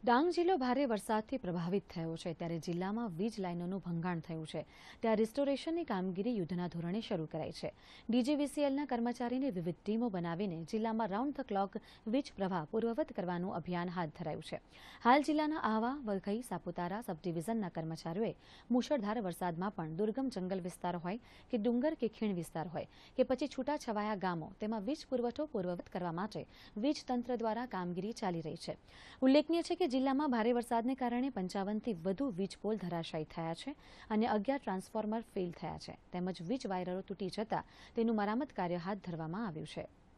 ડાંગ જિલ્લો ભારે વરસાદથી પ્રભાવિત થયો છે ત્યારે જિલ્લામાં વીજ લાઇનોનું ભંગાણ થયું છે ત્યાં રિસ્ટોરેશનની કામગીરી યુદ્ધના ધોરણે શરૂ કરાઈ છે ડીજીવીસીએલના કર્મચારીને વિવિધ ટીમો બનાવીને જિલ્લામાં રાઉન્ડ ધ ક્લોક વીજ પ્રવાહ પૂર્વવત કરવાનું અભિયાન હાથ ધરાયું છે હાલ જિલ્લાના આહવા વઘઈ સાપુતારા સબ ડિવિઝનના કર્મચારીઓએ મુશળધાર વરસાદમાં પણ દુર્ગમ જંગલ વિસ્તાર હોય કે ડુંગર કે ખીણ વિસ્તાર હોય કે પછી છૂટાછવાયા ગામો તેમાં વીજ પુરવઠો પૂર્વવત કરવા માટે વીજતંત્ર દ્વારા કામગીરી ચાલી રહી છે ઉલ્લેખનીય છે કે જિલ્લામાં ભારે વરસાદને કારણે પંચાવનથી વધુ વીજ પોલ ધરાશાયી થયા છે અને અગિયાર ટ્રાન્સફોર્મર ફેલ થયા છે તેમજ વીજ વાયરો તૂટી જતાં તેનું મરામત કાર્ય હાથ ધરવામાં આવ્યું છે